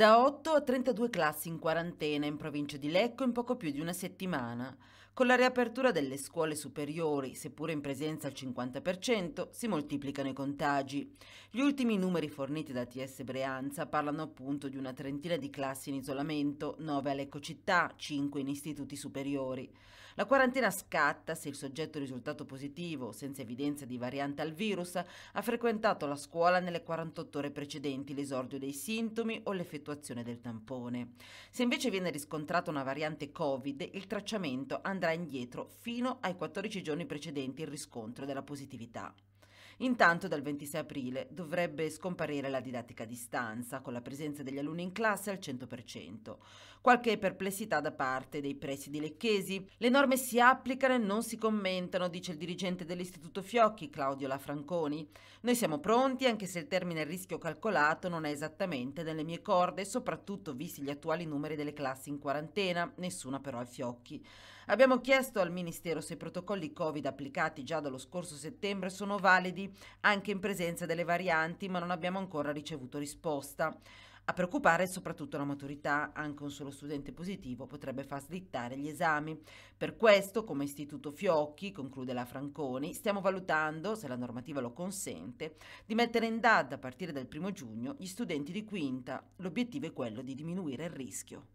Da 8 a 32 classi in quarantena in provincia di Lecco in poco più di una settimana. Con la riapertura delle scuole superiori, seppure in presenza al 50%, si moltiplicano i contagi. Gli ultimi numeri forniti da TS Breanza parlano appunto di una trentina di classi in isolamento, 9 all'ecocittà, 5 in istituti superiori. La quarantena scatta se il soggetto risultato positivo, senza evidenza di variante al virus, ha frequentato la scuola nelle 48 ore precedenti l'esordio dei sintomi o l'effettuazione del tampone. Se invece viene riscontrata una variante Covid, il tracciamento andrà indietro fino ai 14 giorni precedenti il riscontro della positività. Intanto dal 26 aprile dovrebbe scomparire la didattica a distanza, con la presenza degli alunni in classe al 100%. Qualche perplessità da parte dei presidi lecchesi. Le norme si applicano e non si commentano, dice il dirigente dell'Istituto Fiocchi, Claudio Lafranconi. Noi siamo pronti, anche se il termine rischio calcolato non è esattamente nelle mie corde, soprattutto visti gli attuali numeri delle classi in quarantena, nessuna però al Fiocchi. Abbiamo chiesto al Ministero se i protocolli Covid applicati già dallo scorso settembre sono validi anche in presenza delle varianti, ma non abbiamo ancora ricevuto risposta. A preoccupare è soprattutto la maturità, anche un solo studente positivo potrebbe far slittare gli esami. Per questo, come istituto Fiocchi, conclude la Franconi, stiamo valutando, se la normativa lo consente, di mettere in DAD a partire dal primo giugno gli studenti di quinta. L'obiettivo è quello di diminuire il rischio.